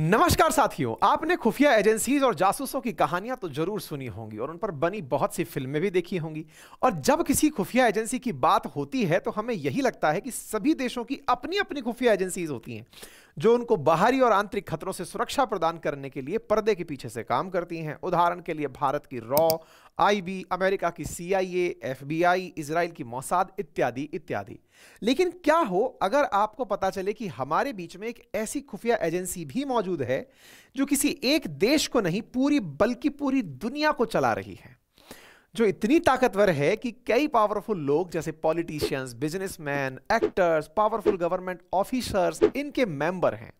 नमस्कार साथियों आपने खुफिया एजेंसीज और जासूसों की कहानियां तो जरूर सुनी होंगी और उन पर बनी बहुत सी फिल्में भी देखी होंगी और जब किसी खुफिया एजेंसी की बात होती है तो हमें यही लगता है कि सभी देशों की अपनी अपनी खुफिया एजेंसीज होती हैं जो उनको बाहरी और आंतरिक खतरों से सुरक्षा प्रदान करने के लिए पर्दे के पीछे से काम करती हैं उदाहरण के लिए भारत की रॉ आईबी अमेरिका की सीआईए एफबीआई इसराइल की मौसाद इत्यादि इत्यादि लेकिन क्या हो अगर आपको पता चले कि हमारे बीच में एक ऐसी खुफिया एजेंसी भी मौजूद है जो किसी एक देश को नहीं पूरी बल्कि पूरी दुनिया को चला रही है जो इतनी ताकतवर है कि कई पावरफुल लोग जैसे politicians businessman actors powerful government officers इनके मेंबर हैं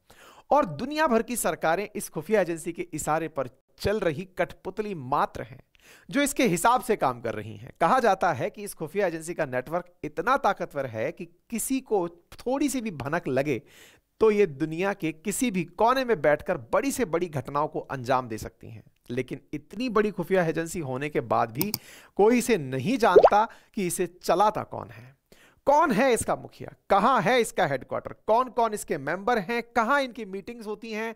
और दुनिया भर की सरकारें इस खुफिया एजेंसी के इशारे पर चल रही कठपुतली मात्र हैं जो इसके हिसाब से काम कर रही हैं कहा जाता है कि इस खुफिया एजेंसी का नेटवर्क इतना ताकतवर है कि किसी को थोड़ी सी भी भनक लगे तो ये दुनिया के किसी भी कोने में बैठकर बड़ी से बड़ी घटनाओं को अंजाम दे सकती हैं लेकिन इतनी बड़ी खुफिया एजेंसी होने के बाद भी कोई इसे नहीं जानता कि इसे चलाता कौन है कौन है इसका मुखिया कहां है इसका हेडक्वार्टर कौन कौन इसके मेंबर हैं कहां इनकी मीटिंग्स होती हैं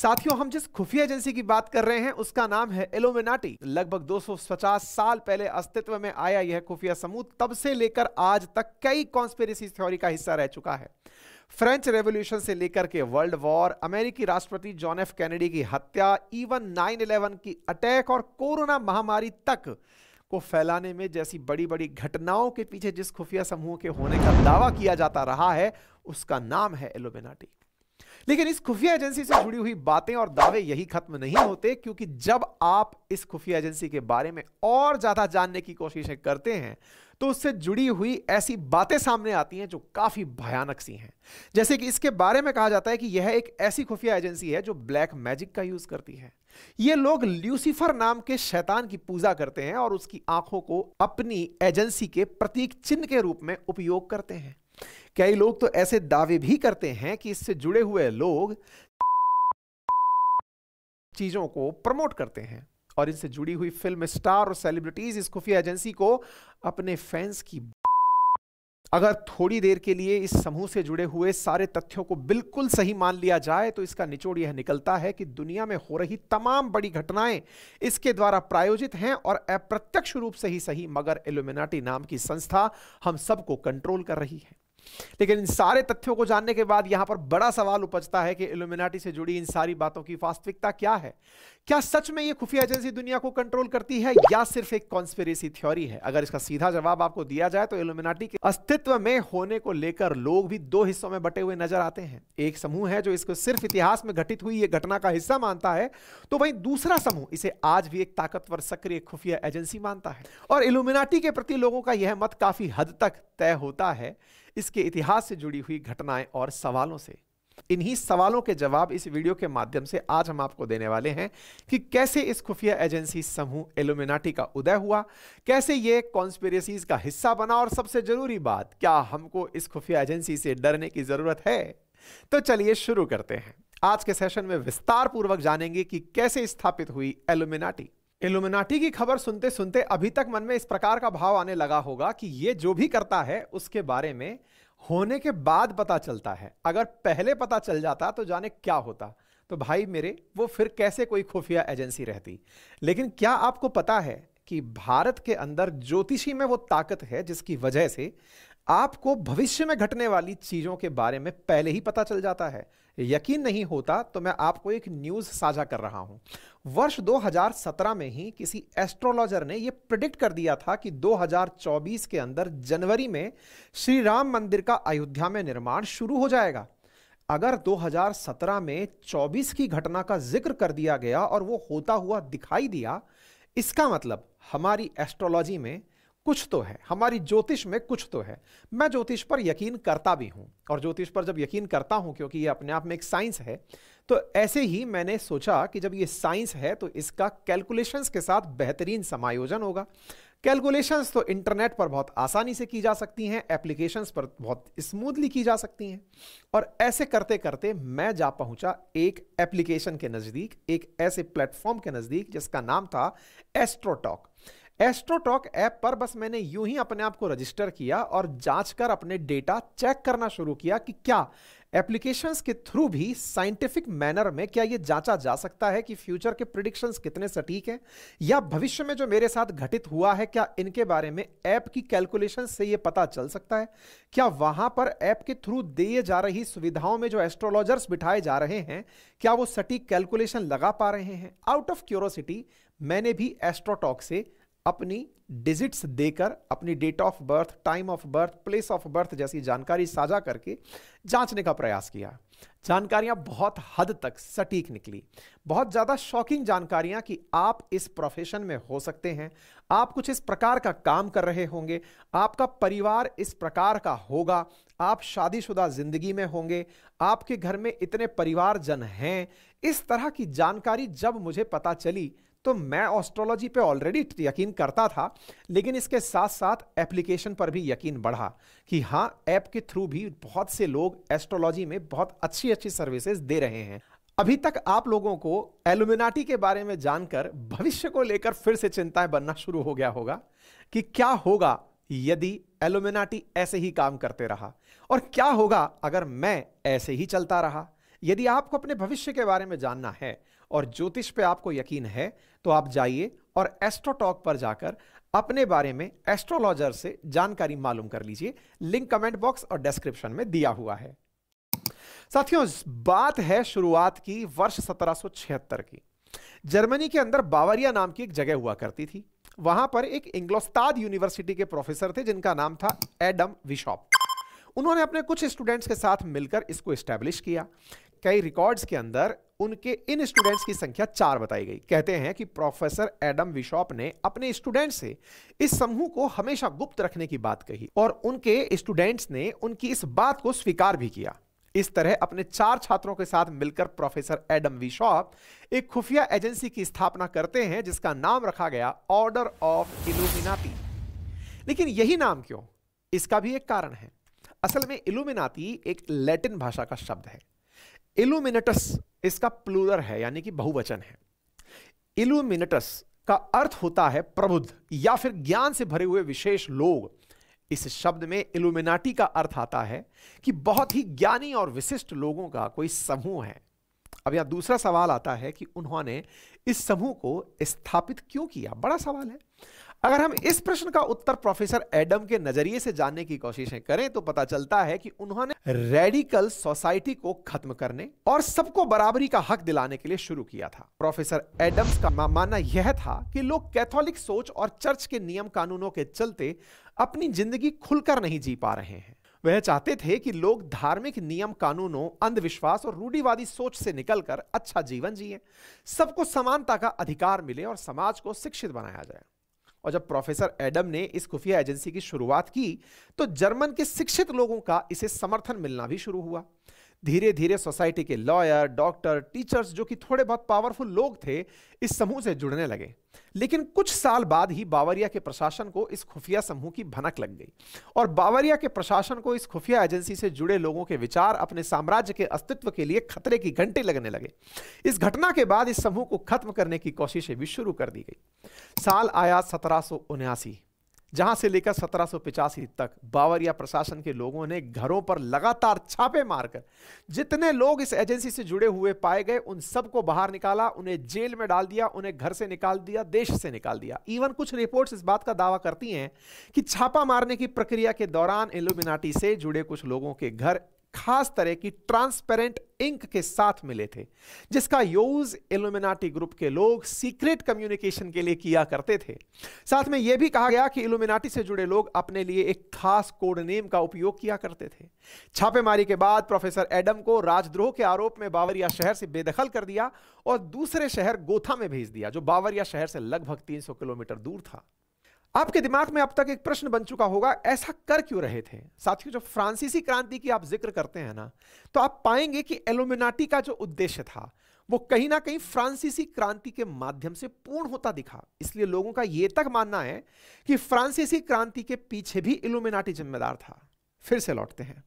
साथियों हम जिस खुफिया एजेंसी की बात कर रहे हैं उसका नाम है एलोमिनाटी लगभग 250 साल पहले अस्तित्व में आया यह खुफिया समूह तब से लेकर आज तक कई कॉन्स्पेरेसी थ्योरी का हिस्सा रह चुका है फ्रेंच रेवोल्यूशन से लेकर के वर्ल्ड वॉर अमेरिकी राष्ट्रपति जॉन एफ कैनेडी की हत्या इवन 9/11 की अटैक और कोरोना महामारी तक को फैलाने में जैसी बड़ी बड़ी घटनाओं के पीछे जिस खुफिया समूह के होने का दावा किया जाता रहा है उसका नाम है एलोबेनाटी लेकिन इस खुफिया एजेंसी से जुड़ी हुई बातें और दावे यही खत्म नहीं होते क्योंकि जब आप इस खुफिया एजेंसी के बारे में और ज्यादा जानने की कोशिशें करते हैं तो उससे जुड़ी हुई ऐसी बातें सामने आती हैं जो काफ़ी भयानक सी हैं जैसे कि इसके बारे में कहा जाता है कि यह एक ऐसी खुफिया एजेंसी है जो ब्लैक मैजिक का यूज़ करती है ये लोग ल्यूसीफर नाम के शैतान की पूजा करते हैं और उसकी आंखों को अपनी एजेंसी के प्रतीक चिन्ह के रूप में उपयोग करते हैं कई लोग तो ऐसे दावे भी करते हैं कि इससे जुड़े हुए लोग चीजों को प्रमोट करते हैं और इनसे जुड़ी हुई फिल्म स्टार और सेलिब्रिटीज इस खुफिया एजेंसी को अपने फैंस की अगर थोड़ी देर के लिए इस समूह से जुड़े हुए सारे तथ्यों को बिल्कुल सही मान लिया जाए तो इसका निचोड़ यह निकलता है कि दुनिया में हो रही तमाम बड़ी घटनाएं इसके द्वारा प्रायोजित हैं और अप्रत्यक्ष रूप से ही सही मगर एल्यूमिनाटी नाम की संस्था हम सबको कंट्रोल कर रही है लेकिन इन सारे तथ्यों को जानने के बाद यहां पर बड़ा सवाल उपजता है कि एल्यूमिनाटी से जुड़ी इन सारी बातों की वास्तविकता क्या है क्या सच में ये खुफिया एजेंसी दुनिया को कंट्रोल करती है या सिर्फ एक कॉन्स्पेरेसी थ्योरी है अगर इसका सीधा जवाब आपको दिया जाए तो एलुमिनाटी के अस्तित्व में होने को लेकर लोग भी दो हिस्सों में बटे हुए नजर आते हैं एक समूह है जो इसको सिर्फ इतिहास में घटित हुई ये घटना का हिस्सा मानता है तो वही दूसरा समूह इसे आज भी एक ताकतवर सक्रिय खुफिया एजेंसी मानता है और एलुमिनाटी के प्रति लोगों का यह मत काफी हद तक तय होता है इसके इतिहास से जुड़ी हुई घटनाएं और सवालों से इन्हीं सवालों के जवाब इस वीडियो के माध्यम से आज हम आपको देने वाले हैं कि कैसे इस खुफिया एजेंसी समूह एलुमिनाटी का उदय हुआ कैसे ये कॉन्स्पेरेसीज का हिस्सा बना और सबसे जरूरी बात क्या हमको इस खुफिया एजेंसी से डरने की जरूरत है तो चलिए शुरू करते हैं आज के सेशन में विस्तार पूर्वक जानेंगे कि कैसे स्थापित हुई एलुमिनाटी एलुमिनाटी की खबर सुनते सुनते अभी तक मन में इस प्रकार का भाव आने लगा होगा कि ये जो भी करता है उसके बारे में होने के बाद पता चलता है अगर पहले पता चल जाता तो जाने क्या होता तो भाई मेरे वो फिर कैसे कोई खुफिया एजेंसी रहती लेकिन क्या आपको पता है कि भारत के अंदर ज्योतिषी में वो ताकत है जिसकी वजह से आपको भविष्य में घटने वाली चीजों के बारे में पहले ही पता चल जाता है यकीन नहीं होता तो मैं आपको एक न्यूज साझा कर रहा हूं वर्ष 2017 में ही किसी एस्ट्रोलॉजर ने यह प्रिडिक्ट कर दिया था कि 2024 के अंदर जनवरी में श्री राम मंदिर का अयोध्या में निर्माण शुरू हो जाएगा अगर 2017 में 24 की घटना का जिक्र कर दिया गया और वो होता हुआ दिखाई दिया इसका मतलब हमारी एस्ट्रोलॉजी में कुछ तो है हमारी ज्योतिष में कुछ तो है मैं ज्योतिष पर यकीन करता भी हूं और ज्योतिष पर जब यकीन करता हूं क्योंकि ये अपने आप में एक साइंस है तो ऐसे ही मैंने सोचा कि जब ये साइंस है तो इसका कैलकुलेशंस के साथ बेहतरीन समायोजन होगा कैलकुलेशंस तो इंटरनेट पर बहुत आसानी से की जा सकती हैं एप्लीकेशंस पर बहुत स्मूथली की जा सकती हैं और ऐसे करते करते मैं जा पहुंचा एक एप्लीकेशन के नज़दीक एक ऐसे प्लेटफॉर्म के नज़दीक जिसका नाम था एस्ट्रोटॉक एस्ट्रोटॉक ऐप पर बस मैंने यूं ही अपने आप को रजिस्टर किया और जांच कर अपने डेटा चेक करना शुरू किया कि क्या एप्लीकेशन के थ्रू भी साइंटिफिक मैनर में क्या यह जांचा जा सकता है कि फ्यूचर के प्रिडिक्शन कितने सटीक हैं या भविष्य में जो मेरे साथ घटित हुआ है क्या इनके बारे में ऐप की कैलकुलेशन से यह पता चल सकता है क्या वहां पर ऐप के थ्रू दिए जा रही सुविधाओं में जो एस्ट्रोलॉजर्स बिठाए जा रहे हैं क्या वो सटीक कैलकुलेशन लगा पा रहे हैं आउट ऑफ क्यूरोसिटी मैंने भी एस्ट्रोटॉक से अपनी डिजिट्स देकर अपनी date of birth time of birth place of birth जैसी जानकारी साझा करके जांचने का प्रयास किया जानकारियां बहुत हद तक सटीक निकली बहुत ज़्यादा शॉकिंग जानकारियां कि आप इस प्रोफेशन में हो सकते हैं आप कुछ इस प्रकार का काम कर रहे होंगे आपका परिवार इस प्रकार का होगा आप शादीशुदा जिंदगी में होंगे आपके घर में इतने परिवारजन हैं इस तरह की जानकारी जब मुझे पता चली तो मैं ऑस्ट्रोलॉजी पे ऑलरेडी यकीन करता था लेकिन इसके साथ साथ एप्लीकेशन पर भी यकीन बढ़ा कि हाँ ऐप के थ्रू भी बहुत से लोग एस्ट्रोलॉजी में बहुत अच्छी अच्छी सर्विसेज दे रहे हैं अभी तक आप लोगों को एलुमिनाटी के बारे में जानकर भविष्य को लेकर फिर से चिंताएं बनना शुरू हो गया होगा कि क्या होगा यदि एलुमिनाटी ऐसे ही काम करते रहा और क्या होगा अगर मैं ऐसे ही चलता रहा यदि आपको अपने भविष्य के बारे में जानना है और ज्योतिष पे आपको यकीन है तो आप जाइए और एस्ट्रोटॉक पर जाकर अपने बारे में एस्ट्रोलॉजर से जानकारी मालूम कर लीजिए लिंक कमेंट बॉक्स और डिस्क्रिप्शन में दिया हुआ है साथियों बात है शुरुआत की वर्ष 1776 की जर्मनी के अंदर बावरिया नाम की एक जगह हुआ करती थी वहां पर एक इंग्लोस्ताद यूनिवर्सिटी के प्रोफेसर थे जिनका नाम था एडम विशॉप उन्होंने अपने कुछ स्टूडेंट्स के साथ मिलकर इसको स्टैब्लिश किया कई रिकॉर्ड्स के अंदर उनके इन स्टूडेंट्स की संख्या चार बताई गई कहते हैं कि प्रोफेसर एडम विशॉप ने अपने स्टूडेंट से इस समूह को हमेशा गुप्त रखने की बात कही और उनके स्टूडेंट्स ने उनकी इस बात को स्वीकार भी किया इस तरह अपने चार छात्रों के साथ मिलकर प्रोफेसर एडम विशॉप एक खुफिया एजेंसी की स्थापना करते हैं जिसका नाम रखा गया ऑर्डर ऑफ इलुमिनाती लेकिन यही नाम क्यों इसका भी एक कारण है असल में इलुमिनाती एक लैटिन भाषा का शब्द है इलुमिनेटस इसका प्लूरल है यानी कि बहुवचन है इल्यूमिनेटस का अर्थ होता है प्रबुद्ध या फिर ज्ञान से भरे हुए विशेष लोग इस शब्द में इल्यूमिनाटी का अर्थ आता है कि बहुत ही ज्ञानी और विशिष्ट लोगों का कोई समूह है अब यहां दूसरा सवाल आता है कि उन्होंने इस समूह को स्थापित क्यों किया बड़ा सवाल है अगर हम इस प्रश्न का उत्तर प्रोफेसर एडम के नजरिए से जानने की कोशिशें करें तो पता चलता है कि उन्होंने रेडिकल सोसाइटी को खत्म करने और सबको बराबरी का हक दिलाने के लिए शुरू किया था प्रोफेसर एडम्स का मानना यह था कि लोग कैथोलिक सोच और चर्च के नियम कानूनों के चलते अपनी जिंदगी खुलकर नहीं जी पा रहे हैं वह चाहते थे कि लोग धार्मिक नियम कानूनों अंधविश्वास और रूढ़ीवादी सोच से निकलकर अच्छा जीवन जिए सबको समानता का अधिकार मिले और समाज को शिक्षित बनाया जाए और जब प्रोफेसर एडम ने इस खुफिया एजेंसी की शुरुआत की तो जर्मन के शिक्षित लोगों का इसे समर्थन मिलना भी शुरू हुआ धीरे धीरे सोसाइटी के लॉयर डॉक्टर टीचर्स जो कि थोड़े बहुत पावरफुल लोग थे इस समूह से जुड़ने लगे लेकिन कुछ साल बाद ही बावरिया के प्रशासन को इस खुफिया समूह की भनक लग गई और बावरिया के प्रशासन को इस खुफिया एजेंसी से जुड़े लोगों के विचार अपने साम्राज्य के अस्तित्व के लिए खतरे की घंटे लगने लगे इस घटना के बाद इस समूह को खत्म करने की कोशिशें भी शुरू कर दी गई साल आया सत्रह जहां से लेकर सत्रह तक बावरिया प्रशासन के लोगों ने घरों पर लगातार छापे मारकर जितने लोग इस एजेंसी से जुड़े हुए पाए गए उन सबको बाहर निकाला उन्हें जेल में डाल दिया उन्हें घर से निकाल दिया देश से निकाल दिया इवन कुछ रिपोर्ट्स इस बात का दावा करती हैं कि छापा मारने की प्रक्रिया के दौरान एलुमिनाटी से जुड़े कुछ लोगों के घर खास तरह की ट्रांसपेरेंट इंक के साथ मिले थे जिसका यूज इलुमिनाटी ग्रुप के लोग सीक्रेट कम्युनिकेशन के लिए किया करते थे साथ में यह भी कहा गया कि इलुमिनाटी से जुड़े लोग अपने लिए एक खास कोड नेम का उपयोग किया करते थे छापेमारी के बाद प्रोफेसर एडम को राजद्रोह के आरोप में बावरिया शहर से बेदखल कर दिया और दूसरे शहर गोथा में भेज दिया जो बावरिया शहर से लगभग तीन किलोमीटर दूर था आपके दिमाग में अब तक एक प्रश्न बन चुका होगा ऐसा कर क्यों रहे थे साथियों जब फ्रांसीसी क्रांति की आप जिक्र करते हैं ना तो आप पाएंगे कि एलोमिनाटी का जो उद्देश्य था वो कहीं ना कहीं फ्रांसीसी क्रांति के माध्यम से पूर्ण होता दिखा इसलिए लोगों का यह तक मानना है कि फ्रांसीसी क्रांति के पीछे भी इल्यूमिनाटी जिम्मेदार था फिर से लौटते हैं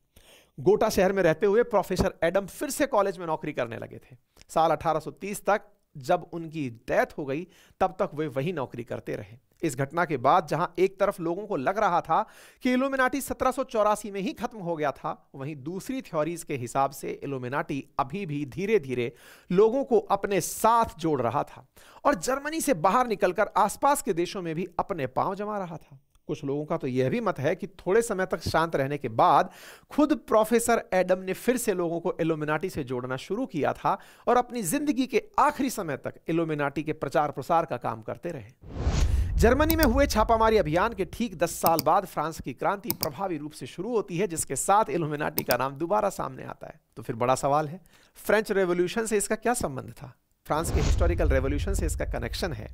गोटा शहर में रहते हुए प्रोफेसर एडम फिर से कॉलेज में नौकरी करने लगे थे साल 1830 तक जब उनकी डेथ हो गई तब तक वे वही नौकरी करते रहे इस घटना के बाद जहां एक तरफ लोगों को लग रहा था कि एलोमिनाटी सत्रह में ही खत्म हो गया था वहीं दूसरी थ्योरीज के हिसाब से इल्यूमिनाटी अभी भी धीरे धीरे लोगों को अपने साथ जोड़ रहा था और जर्मनी से बाहर निकलकर आसपास के देशों में भी अपने पांव जमा रहा था कुछ लोगों का तो यह भी मत है कि थोड़े समय तक शांत रहने के बाद खुद प्रोफेसर एडम ने फिर से लोगों को एलोमिनाटी से जोड़ना शुरू किया था और अपनी जिंदगी के आखिरी समय तक एलोमिनाटी के प्रचार प्रसार का काम करते रहे जर्मनी में हुए छापामारी अभियान के ठीक 10 साल बाद फ्रांस की क्रांति प्रभावी रूप से शुरू होती है जिसके साथ इल्यूमिनाटी का नाम दोबारा सामने आता है तो फिर बड़ा सवाल है फ्रेंच रेवोल्यूशन से इसका क्या संबंध था फ्रांस के हिस्टोरिकल रेवोल्यूशन से इसका कनेक्शन है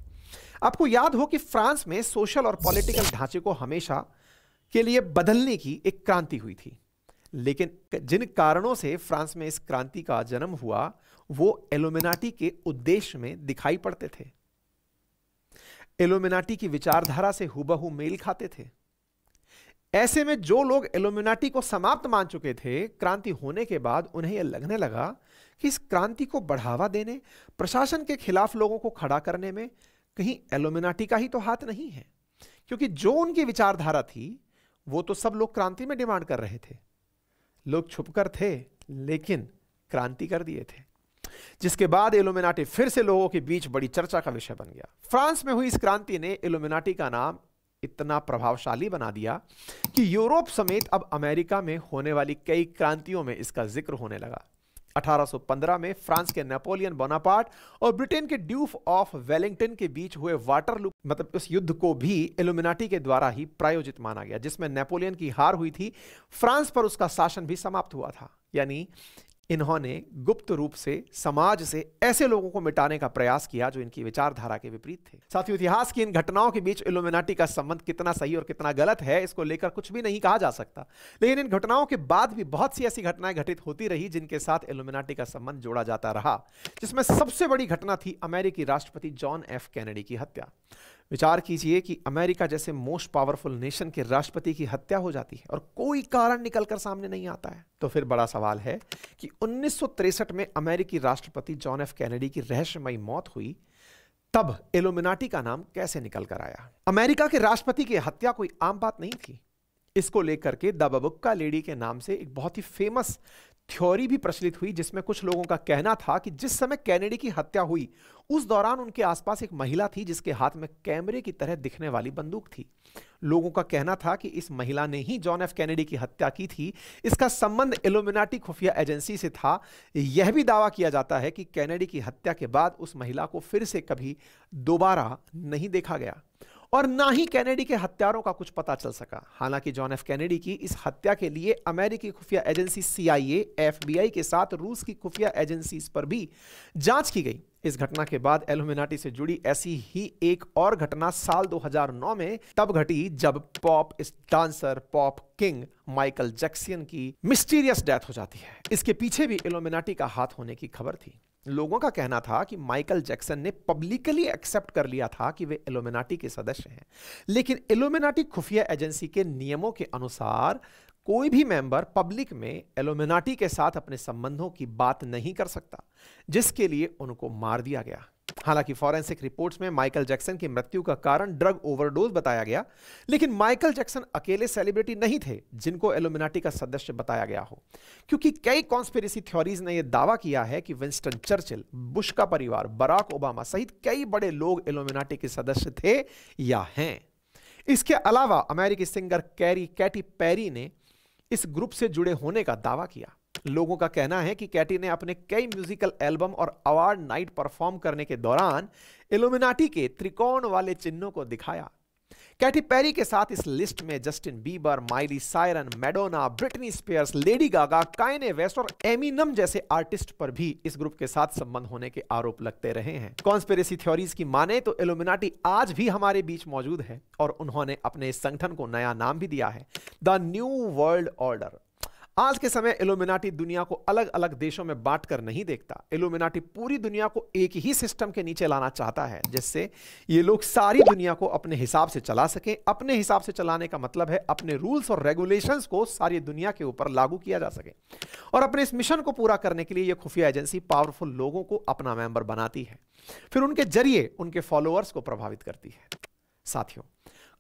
आपको याद हो कि फ्रांस में सोशल और पॉलिटिकल ढांचे को हमेशा के लिए बदलने की एक क्रांति हुई थी लेकिन जिन कारणों से फ्रांस में इस क्रांति का जन्म हुआ वो एलोमिनाटी के उद्देश्य में दिखाई पड़ते थे एलोमिनाटी की विचारधारा से हुबहू मेल खाते थे ऐसे में जो लोग एलोमिनाटी को समाप्त मान चुके थे क्रांति होने के बाद उन्हें यह लगने लगा कि इस क्रांति को बढ़ावा देने प्रशासन के खिलाफ लोगों को खड़ा करने में कहीं एलोमिनाटी का ही तो हाथ नहीं है क्योंकि जो उनकी विचारधारा थी वो तो सब लोग क्रांति में डिमांड कर रहे थे लोग छुपकर थे लेकिन क्रांति कर दिए थे जिसके बाद एलोमिनाटी फिर से लोगों के बीच बड़ी चर्चा का विषय बन गया फ्रांस में हुई इस क्रांति ने एलोमिनाटी का नाम इतना प्रभावशाली बना दिया कि यूरोप समेत अब अमेरिका में होने वाली कई क्रांतियों में इसका जिक्र होने लगा 1815 में फ्रांस के नेपोलियन बोनापार्ट और ब्रिटेन के ड्यूफ ऑफ वेलिंगटन के बीच हुए वाटरलू मतलब उस युद्ध को भी एलुमिनाटी के द्वारा ही प्रायोजित माना गया जिसमें नेपोलियन की हार हुई थी फ्रांस पर उसका शासन भी समाप्त हुआ था यानी इन्होंने गुप्त रूप से समाज से ऐसे लोगों को मिटाने का प्रयास किया जो इनकी विचारधारा के विपरीत थे साथ ही इतिहास की इन घटनाओं के बीच इल्यूमिनाटी का संबंध कितना सही और कितना गलत है इसको लेकर कुछ भी नहीं कहा जा सकता लेकिन इन घटनाओं के बाद भी बहुत सी ऐसी घटनाएं घटित होती रही जिनके साथ इल्यूमिनाटी का संबंध जोड़ा जाता रहा जिसमें सबसे बड़ी घटना थी अमेरिकी राष्ट्रपति जॉन एफ कैनेडी की हत्या विचार कीजिए कि अमेरिका जैसे मोस्ट पावरफुल नेशन के राष्ट्रपति की हत्या हो जाती है और कोई कारण निकलकर सामने नहीं आता है तो फिर बड़ा सवाल है कि उन्नीस में अमेरिकी राष्ट्रपति जॉन एफ कैनेडी की रहस्यमयी मौत हुई तब एलोमिनाटी का नाम कैसे निकल कर आया अमेरिका के राष्ट्रपति की हत्या कोई आम बात नहीं थी इसको लेकर के द बबुक्का लेडी के नाम से एक बहुत ही फेमस थ्योरी भी प्रचलित हुई जिसमें कुछ लोगों का कहना था कि जिस समय कैनेडी की हत्या हुई उस दौरान उनके आसपास एक महिला थी जिसके हाथ में कैमरे की तरह दिखने वाली बंदूक थी लोगों का कहना था कि इस महिला ने ही जॉन एफ कैनेडी की हत्या की थी इसका संबंध एलोमिनाटी खुफिया एजेंसी से था यह भी दावा किया जाता है कि कैनेडी की हत्या के बाद उस महिला को फिर से कभी दोबारा नहीं देखा गया और ना ही कैनेडी के हत्यारों का कुछ पता चल सका हालांकि जॉन एफ कैनेडी की इस हत्या के लिए अमेरिकी खुफिया एजेंसी सीआईए एफबीआई के साथ रूस की खुफिया एजेंसीज पर भी जांच की गई इस घटना के बाद एलुमिनाटी से जुड़ी ऐसी ही एक और घटना साल 2009 में तब घटी जब पॉप इस dancer pop king Michael Jackson की मिस्टीरियस डेथ हो जाती है इसके पीछे भी एलुमिनाटी का हाथ होने की खबर थी लोगों का कहना था कि माइकल जैक्सन ने पब्लिकली एक्सेप्ट कर लिया था कि वे एलोमिनाटी के सदस्य हैं लेकिन एलोमिनाटी खुफिया एजेंसी के नियमों के अनुसार कोई भी मेंबर पब्लिक में एलोमिनाटी के साथ अपने संबंधों की बात नहीं कर सकता जिसके लिए उनको मार दिया गया हालांकि फॉरेंसिक रिपोर्ट्स में माइकल जैक्सन की मृत्यु का कारण ड्रग ओवरडोज बताया गया लेकिन माइकल जैक्सन अकेले सेलिब्रिटी नहीं थे जिनको एलोमिनाटी का सदस्य बताया गया हो क्योंकि कई कॉन्स्पेरेसी थ्योरीज ने यह दावा किया है कि विंस्टन चर्चिल बुश का परिवार बराक ओबामा सहित कई बड़े लोग एलोमिनाटी के सदस्य थे या हैं इसके अलावा अमेरिकी सिंगर कैरी कैटी पैरी ने इस ग्रुप से जुड़े होने का दावा किया लोगों का कहना है कि कैटी ने अपने कई म्यूजिकल एल्बम और अवार्ड नाइट परफॉर्म करने के दौरान एलुमिनाटी के त्रिकोण वाले चिन्हों को दिखाया कैटी पेरी के साथ इस लिस्ट में Justin Bieber Miley Cyrus Madonna Britney Spears Lady Gaga Kanye West और एमिनम जैसे आर्टिस्ट पर भी इस ग्रुप के साथ संबंध होने के आरोप लगते रहे हैं कॉन्स्पेरेसी थ्योरीज की माने तो एलुमिनाटी आज भी हमारे बीच मौजूद है और उन्होंने अपने इस संगठन को नया नाम भी दिया है द न्यू वर्ल्ड ऑर्डर आज के समय एलोमिनाटी दुनिया को अलग अलग देशों में बांटकर नहीं देखता एलोमिनाटी पूरी दुनिया को एक ही सिस्टम के नीचे लाना चाहता है जिससे ये लोग सारी दुनिया को अपने हिसाब से चला सकें अपने हिसाब से चलाने का मतलब है अपने रूल्स और रेगुलेशंस को सारी दुनिया के ऊपर लागू किया जा सके और अपने इस मिशन को पूरा करने के लिए यह खुफिया एजेंसी पावरफुल लोगों को अपना मेंबर बनाती है फिर उनके जरिए उनके फॉलोअर्स को प्रभावित करती है साथियों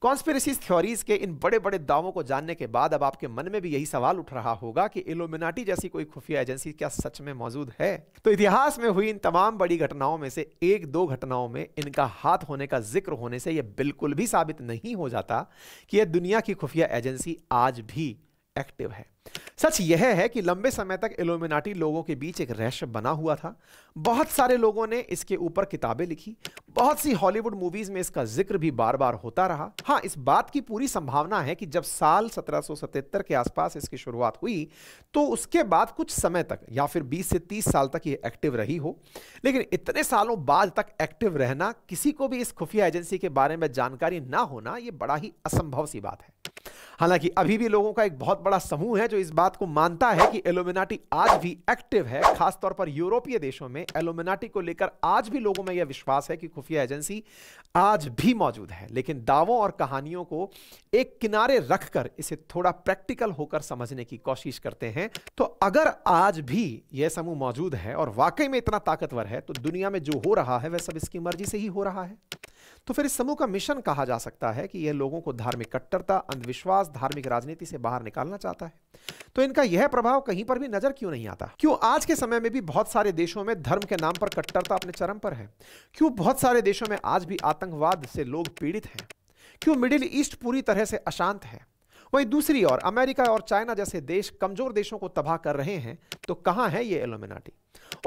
कॉन्स्पिरसीज थ्योरीज के इन बड़े बड़े दावों को जानने के बाद अब आपके मन में भी यही सवाल उठ रहा होगा कि इलोमिनाटी जैसी कोई खुफिया एजेंसी क्या सच में मौजूद है तो इतिहास में हुई इन तमाम बड़ी घटनाओं में से एक दो घटनाओं में इनका हाथ होने का जिक्र होने से यह बिल्कुल भी साबित नहीं हो जाता कि यह दुनिया की खुफिया एजेंसी आज भी एक्टिव है सच यह है कि लंबे समय तक एलोमिनाटी लोगों के बीच एक रहस्य बना हुआ था बहुत सारे लोगों ने इसके ऊपर किताबें लिखी बहुत सी हॉलीवुड मूवीज में इसका जिक्र भी बार बार होता रहा हाँ इस बात की पूरी संभावना है कि जब साल 1777 के आसपास इसकी शुरुआत हुई तो उसके बाद कुछ समय तक या फिर 20 से 30 साल तक ये एक्टिव रही हो लेकिन इतने सालों बाद तक एक्टिव रहना किसी को भी इस खुफिया एजेंसी के बारे में जानकारी ना होना यह बड़ा ही असंभव सी बात है हालांकि अभी भी लोगों का एक बहुत बड़ा समूह है जो जो इस बात को मानता है कि एलोमिनाटी आज भी एक्टिव है खासतौर पर यूरोपीय देशों में एलोमिनाटी को लेकर आज भी लोगों में यह विश्वास है कि खुफिया एजेंसी आज भी मौजूद है लेकिन दावों और कहानियों को एक किनारे रखकर इसे थोड़ा प्रैक्टिकल होकर समझने की कोशिश करते हैं तो अगर आज भी यह समूह मौजूद है और वाकई में इतना ताकतवर है तो दुनिया में जो हो रहा है वह सब इसकी मर्जी से ही हो रहा है तो फिर इस समूह का मिशन कहा जा सकता है कि यह लोगों को धार्मिक कट्टरता अंधविश्वास धार्मिक राजनीति से बाहर निकालना चाहता है तो इनका यह प्रभाव कहीं पर भी नजर क्यों नहीं आता क्यों आज के समय में भी बहुत सारे देशों में धर्म के नाम पर कट्टरता अपने चरम पर है क्यों बहुत सारे देशों में आज भी आतंकवाद से लोग पीड़ित हैं क्यों मिडिल ईस्ट पूरी तरह से अशांत है वहीं दूसरी ओर अमेरिका और चाइना जैसे देश कमजोर देशों को तबाह कर रहे हैं तो कहां है ये एलोमिनाटी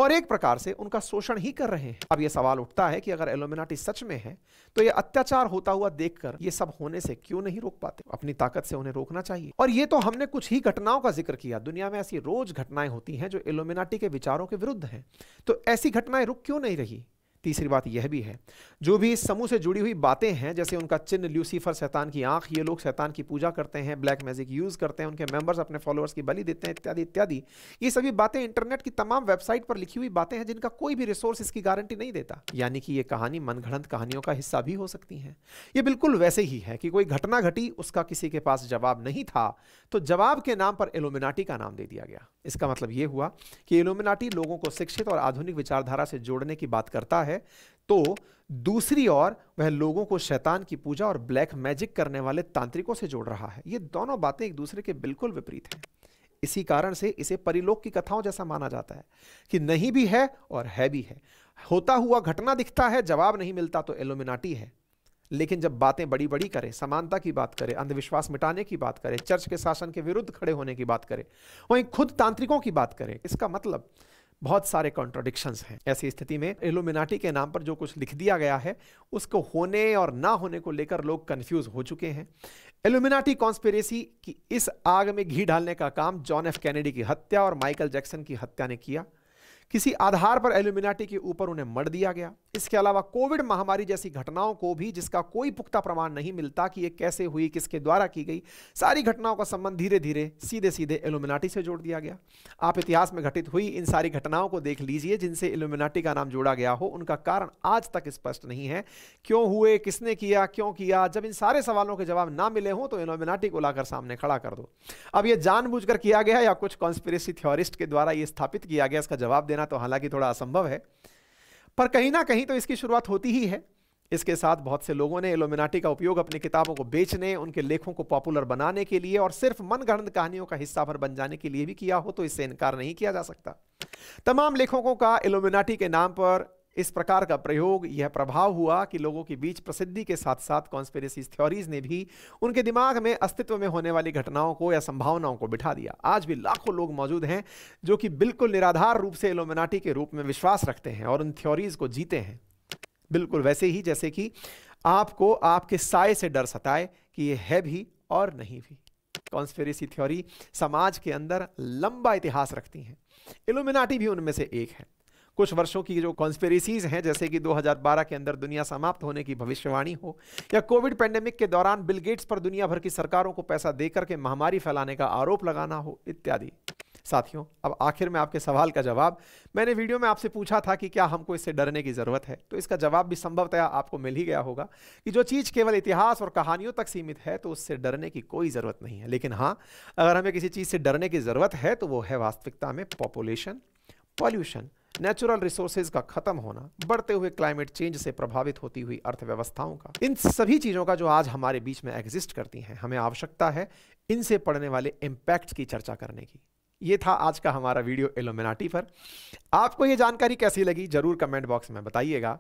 और एक प्रकार से उनका शोषण ही कर रहे हैं अब यह सवाल उठता है कि अगर एलोमिनाटी सच में है तो यह अत्याचार होता हुआ देखकर यह सब होने से क्यों नहीं रोक पाते अपनी ताकत से उन्हें रोकना चाहिए और ये तो हमने कुछ ही घटनाओं का जिक्र किया दुनिया में ऐसी रोज घटनाएं होती हैं जो एलोमिनाटी के विचारों के विरुद्ध हैं तो ऐसी घटनाएं रुक क्यों नहीं रही तीसरी बात यह भी है जो भी इस समूह से जुड़ी हुई बातें हैं जैसे उनका चिन्ह ल्यूसीफर शैतान की आंख ये लोग शैतान की पूजा करते हैं ब्लैक मैजिक यूज़ करते हैं उनके मेंबर्स अपने फॉलोअर्स की बलि देते हैं इत्यादि इत्यादि ये सभी बातें इंटरनेट की तमाम वेबसाइट पर लिखी हुई बातें हैं जिनका कोई भी रिसोर्स इसकी गारंटी नहीं देता यानी कि ये कहानी मनगढ़ंत कहानियों का हिस्सा भी हो सकती हैं ये बिल्कुल वैसे ही है कि कोई घटना घटी उसका किसी के पास जवाब नहीं था तो जवाब के नाम पर एलोमिनाटी का नाम दे दिया गया इसका मतलब ये हुआ कि एलोमिनाटी लोगों को शिक्षित और आधुनिक विचारधारा से जोड़ने की बात करता है है तो दूसरी ओर वह लोगों को शैतान की पूजा और ब्लैक मैजिक करने वाले तांत्रिकों से जोड़ रहा है ये दोनों बातें एक दूसरे के बिल्कुल विपरीत हैं इसी कारण से इसे परिलोक की कथाओं जैसा माना जाता है कि नहीं भी है और है भी है होता हुआ घटना दिखता है जवाब नहीं मिलता तो एलोमिनाटी है लेकिन जब बातें बड़ी बड़ी करें समानता की बात करें अंधविश्वास मिटाने की बात करें चर्च के शासन के विरुद्ध खड़े होने की बात करें वहीं खुद तांत्रिकों की बात करें इसका मतलब बहुत सारे कॉन्ट्रोडिक्शन हैं ऐसी स्थिति में एलुमिनाटी के नाम पर जो कुछ लिख दिया गया है उसको होने और ना होने को लेकर लोग कन्फ्यूज हो चुके हैं एलुमिनाटी कॉन्स्पेरेसी की इस आग में घी डालने का काम जॉन एफ कैनेडी की हत्या और माइकल जैक्सन की हत्या ने किया किसी आधार पर एल्यूमिनाटी के ऊपर उन्हें मर दिया गया इसके अलावा कोविड महामारी जैसी घटनाओं को भी जिसका कोई पुख्ता प्रमाण नहीं मिलता कि ये कैसे हुई किसके द्वारा की गई सारी घटनाओं का संबंध धीरे धीरे सीधे सीधे एल्यूमिनाटी से जोड़ दिया गया आप इतिहास में घटित हुई इन सारी घटनाओं को देख लीजिए जिनसे एल्यूमिनाटी का नाम जोड़ा गया हो उनका कारण आज तक स्पष्ट नहीं है क्यों हुए किसने किया क्यों किया जब इन सारे सवालों के जवाब ना मिले हों तो एल्यूमिनाटी को लाकर सामने खड़ा कर दो अब यह जानबूझ किया गया या कुछ कॉन्स्पिरेसी थ्योरिस्ट के द्वारा यह स्थापित किया गया इसका जवाब देना देना तो हालांकि थोड़ा असंभव है पर कहीं ना कहीं तो इसकी शुरुआत होती ही है इसके साथ बहुत से लोगों ने एलोमिनाटी का उपयोग अपनी किताबों को बेचने उनके लेखों को पॉपुलर बनाने के लिए और सिर्फ मनगढ़ंत कहानियों का हिस्सा भर बन जाने के लिए भी किया हो तो इससे इनकार नहीं किया जा सकता तमाम लेखकों का एलोमिनाटी के नाम पर इस प्रकार का प्रयोग यह प्रभाव हुआ कि लोगों के बीच प्रसिद्धि के साथ साथ कॉन्स्पेरेसी थ्योरीज ने भी उनके दिमाग में अस्तित्व में होने वाली घटनाओं को या संभावनाओं को बिठा दिया आज भी लाखों लोग मौजूद हैं जो कि बिल्कुल निराधार रूप से एलोमिनाटी के रूप में विश्वास रखते हैं और उन थ्योरीज को जीते हैं बिल्कुल वैसे ही जैसे कि आपको आपके साय से डर सताए कि यह है भी और नहीं भी कॉन्स्पेरेसी थ्योरी समाज के अंदर लंबा इतिहास रखती हैं एलोमिनाटी भी उनमें से एक है कुछ वर्षों की जो कॉन्स्पेरिसीज हैं जैसे कि 2012 के अंदर दुनिया समाप्त होने की भविष्यवाणी हो या कोविड पैंडेमिक के दौरान बिल गेट्स पर दुनिया भर की सरकारों को पैसा देकर के महामारी फैलाने का आरोप लगाना हो इत्यादि साथियों अब आखिर में आपके सवाल का जवाब मैंने वीडियो में आपसे पूछा था कि क्या हमको इससे डरने की ज़रूरत है तो इसका जवाब भी संभवतया आपको मिल ही गया होगा कि जो चीज़ केवल इतिहास और कहानियों तक सीमित है तो उससे डरने की कोई ज़रूरत नहीं है लेकिन हाँ अगर हमें किसी चीज़ से डरने की ज़रूरत है तो वो है वास्तविकता में पॉपुलेशन पॉल्यूशन नेचुरल रिसोर्सेज का खत्म होना बढ़ते हुए क्लाइमेट चेंज से प्रभावित होती हुई अर्थव्यवस्थाओं का इन सभी चीज़ों का जो आज हमारे बीच में एग्जिस्ट करती हैं हमें आवश्यकता है इनसे पड़ने वाले इम्पैक्ट की चर्चा करने की ये था आज का हमारा वीडियो एलोमिनाटी पर आपको ये जानकारी कैसी लगी जरूर कमेंट बॉक्स में बताइएगा